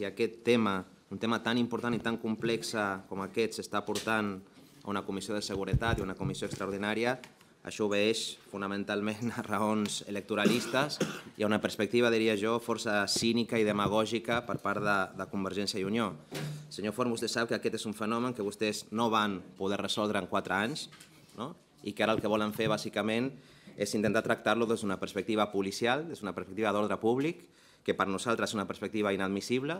si aquest tema, un tema tan important i tan complex com aquest s'està portant a una comissió de seguretat i una comissió extraordinària, això obeix fonamentalment a raons electoralistes i a una perspectiva, diria jo, força cínica i demagògica per part de, de Convergència i Unió. Senyor Forn, vostè sap que aquest és un fenomen que vostès no van poder resoldre en quatre anys no? i que ara el que volen fer, bàsicament, és intentar tractar-lo des d'una perspectiva policial, des d'una perspectiva d'ordre públic, que per nosaltres és una perspectiva inadmissible,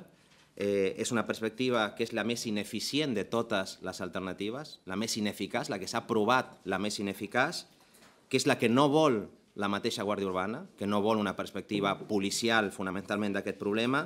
eh, és una perspectiva que és la més ineficient de totes les alternatives, la més ineficaç, la que s'ha provat la més ineficaç, que és la que no vol la mateixa Guàrdia Urbana, que no vol una perspectiva policial fonamentalment d'aquest problema,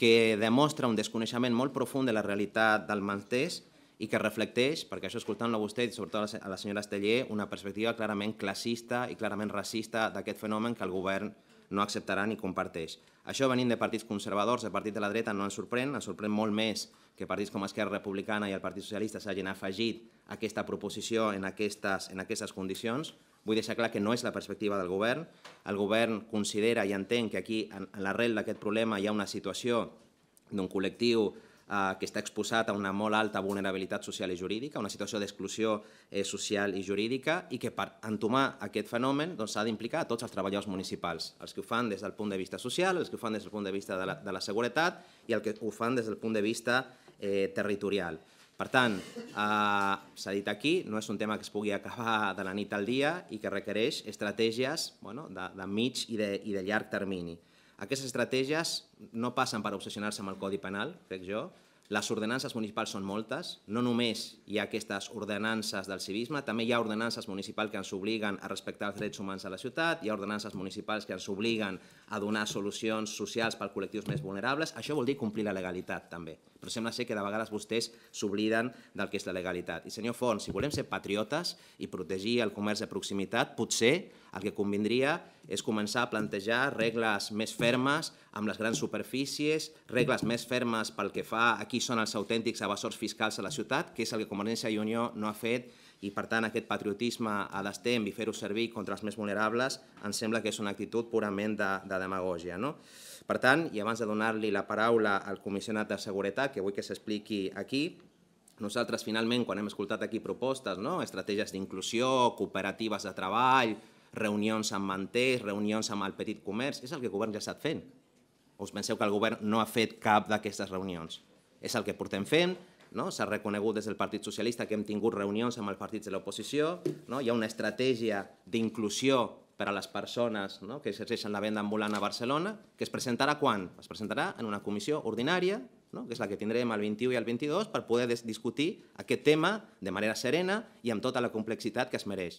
que demostra un desconeixement molt profund de la realitat del maltès i que reflecteix, perquè això escoltant-lo a vostè i sobretot a la senyora Esteller, una perspectiva clarament classista i clarament racista d'aquest fenomen que el govern no acceptarà ni comparteix. Això venint de partits conservadors, de partit de la dreta, no ens sorprèn, ens sorprèn molt més que partits com Esquerra Republicana i el Partit Socialista s'hagin afegit aquesta proposició en aquestes, en aquestes condicions. Vull deixar clar que no és la perspectiva del govern. El govern considera i entén que aquí, en l'arrel d'aquest problema, hi ha una situació d'un col·lectiu Eh, que està exposat a una molt alta vulnerabilitat social i jurídica, una situació d'exclusió eh, social i jurídica i que per entomar aquest fenomen doncs, s'ha d'implicar a tots els treballadors municipals, els que ho fan des del punt de vista social, els que ho fan des del punt de vista de la, seguretat i els que ho fan des del punt de vista eh, territorial. Per tant, s'ha dit aquí, no és un tema que es pugui acabar de la nit al dia i que requereix estratègies bueno, de, de mig i de, i de llarg termini. Aquestes estratègies no passen per obsessionar-se amb el Codi Penal, crec jo. Les ordenances municipals són moltes. No només hi ha aquestes ordenances del civisme, també hi ha ordenances municipals que ens obliguen a respectar els drets humans a la ciutat, hi ha ordenances municipals que ens obliguen a donar solucions socials pels col·lectius més vulnerables. Això vol dir complir la legalitat, també. Però sembla ser que de vegades vostès s'obliden del que és la legalitat. I senyor Font, si volem ser patriotes i protegir el comerç de proximitat, potser el que convindria és començar a plantejar regles més fermes amb les grans superfícies, regles més fermes pel que fa a qui són els autèntics evasors fiscals a la ciutat, que és el que Convergència i Unió no ha fet i per tant aquest patriotisme a l'estem i fer-ho servir contra els més vulnerables em sembla que és una actitud purament de, de demagògia. No? Per tant, i abans de donar-li la paraula al comissionat de Seguretat, que vull que s'expliqui aquí, nosaltres finalment, quan hem escoltat aquí propostes, no? estratègies d'inclusió, cooperatives de treball, reunions amb manters, reunions amb el petit comerç, és el que el govern ja ha estat fent. Us penseu que el govern no ha fet cap d'aquestes reunions? És el que portem fent, no? s'ha reconegut des del Partit Socialista que hem tingut reunions amb els partits de l'oposició, no? hi ha una estratègia d'inclusió per a les persones no? que exerceixen la venda ambulant a Barcelona, que es presentarà quan? Es presentarà en una comissió ordinària, no? que és la que tindrem el 21 i el 22, per poder discutir aquest tema de manera serena i amb tota la complexitat que es mereix.